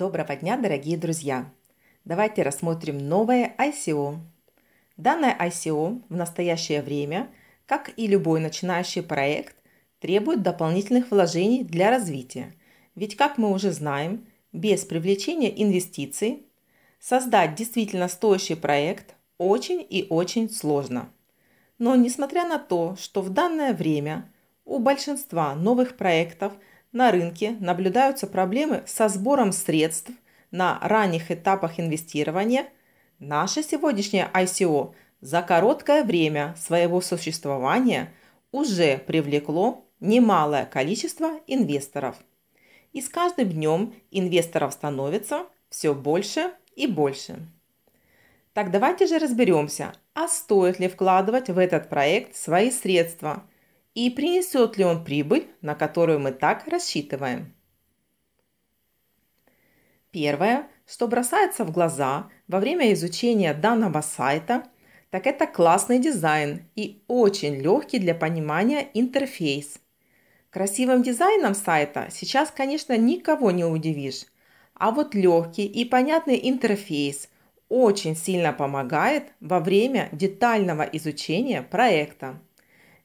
Доброго дня, дорогие друзья! Давайте рассмотрим новое ICO. Данное ICO в настоящее время, как и любой начинающий проект, требует дополнительных вложений для развития. Ведь, как мы уже знаем, без привлечения инвестиций создать действительно стоящий проект очень и очень сложно. Но несмотря на то, что в данное время у большинства новых проектов – на рынке наблюдаются проблемы со сбором средств на ранних этапах инвестирования, наше сегодняшнее ICO за короткое время своего существования уже привлекло немалое количество инвесторов. И с каждым днем инвесторов становится все больше и больше. Так давайте же разберемся, а стоит ли вкладывать в этот проект свои средства – и принесет ли он прибыль, на которую мы так рассчитываем. Первое, что бросается в глаза во время изучения данного сайта, так это классный дизайн и очень легкий для понимания интерфейс. Красивым дизайном сайта сейчас, конечно, никого не удивишь, а вот легкий и понятный интерфейс очень сильно помогает во время детального изучения проекта.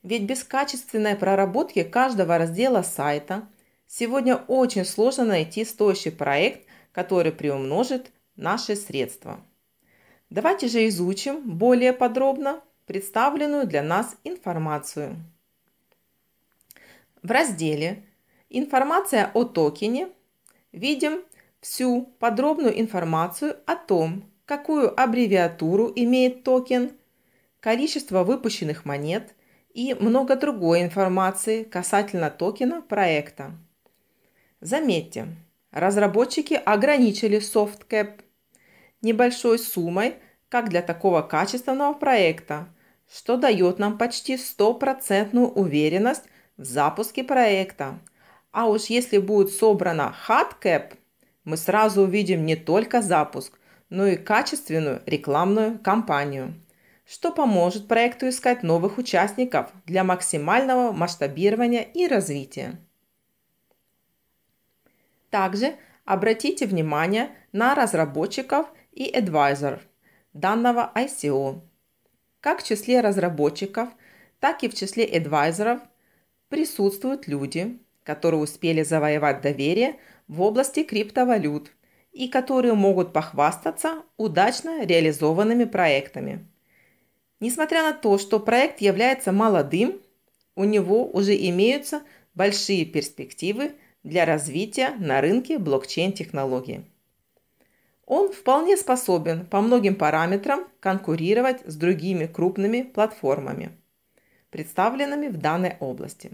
Ведь без качественной проработки каждого раздела сайта сегодня очень сложно найти стоящий проект, который приумножит наши средства. Давайте же изучим более подробно представленную для нас информацию. В разделе «Информация о токене» видим всю подробную информацию о том, какую аббревиатуру имеет токен, количество выпущенных монет – и много другой информации касательно токена проекта. Заметьте, разработчики ограничили SoftCap небольшой суммой, как для такого качественного проекта, что дает нам почти стопроцентную уверенность в запуске проекта. А уж если будет собрана hardcap, мы сразу увидим не только запуск, но и качественную рекламную кампанию что поможет проекту искать новых участников для максимального масштабирования и развития. Также обратите внимание на разработчиков и адвайзеров данного ICO. Как в числе разработчиков, так и в числе адвайзеров присутствуют люди, которые успели завоевать доверие в области криптовалют и которые могут похвастаться удачно реализованными проектами. Несмотря на то, что проект является молодым, у него уже имеются большие перспективы для развития на рынке блокчейн-технологий. Он вполне способен по многим параметрам конкурировать с другими крупными платформами, представленными в данной области.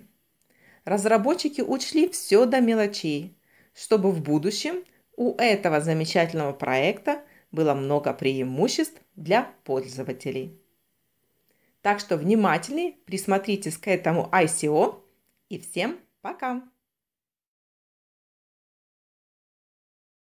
Разработчики учли все до мелочей, чтобы в будущем у этого замечательного проекта было много преимуществ для пользователей. Так что внимательней присмотритесь к этому ICO и всем пока!